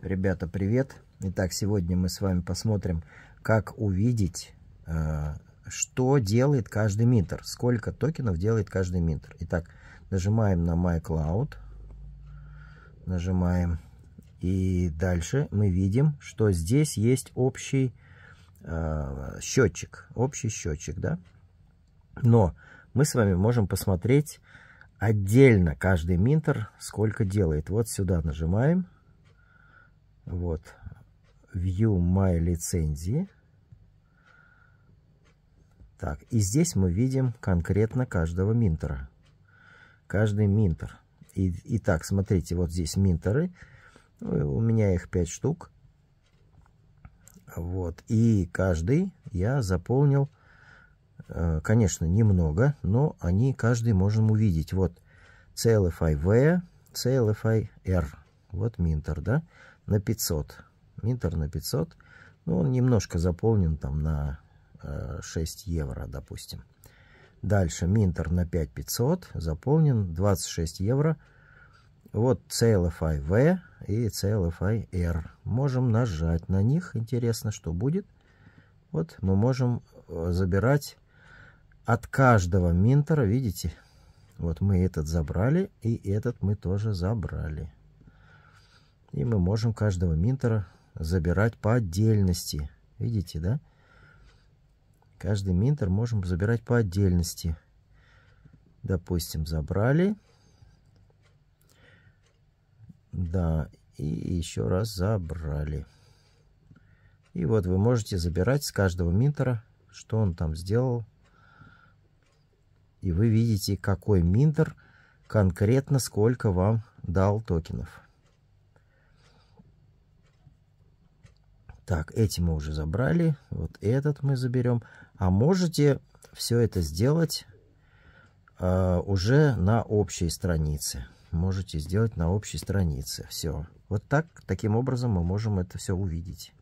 Ребята, привет! Итак, сегодня мы с вами посмотрим, как увидеть, э, что делает каждый митр, сколько токенов делает каждый митр. Итак, нажимаем на MyCloud, нажимаем, и дальше мы видим, что здесь есть общий э, счетчик, общий счетчик, да? Но мы с вами можем посмотреть отдельно каждый минтер сколько делает. Вот сюда нажимаем – вот. View My лицензии. Так, и здесь мы видим конкретно каждого минтера. Каждый минтер. итак, смотрите, вот здесь минтеры. Ну, у меня их 5 штук. Вот. И каждый я заполнил, э, конечно, немного, но они каждый можем увидеть. Вот CLFI-V, CLFI-R. Вот минтер, да? на 500. Минтер на 500. Ну, он немножко заполнен там на 6 э, евро, допустим. Дальше Минтер на 5500 заполнен 26 евро. Вот CLFI V и CLFI R. Можем нажать на них. Интересно, что будет. Вот мы можем э, забирать от каждого Минтера, видите? Вот мы этот забрали и этот мы тоже забрали. И мы можем каждого минтера забирать по отдельности. Видите, да? Каждый минтер можем забирать по отдельности. Допустим, забрали. Да, и еще раз забрали. И вот вы можете забирать с каждого минтера, что он там сделал. И вы видите, какой минтер конкретно сколько вам дал токенов. Так, эти мы уже забрали, вот этот мы заберем. А можете все это сделать э, уже на общей странице. Можете сделать на общей странице. Все. Вот так, таким образом мы можем это все увидеть.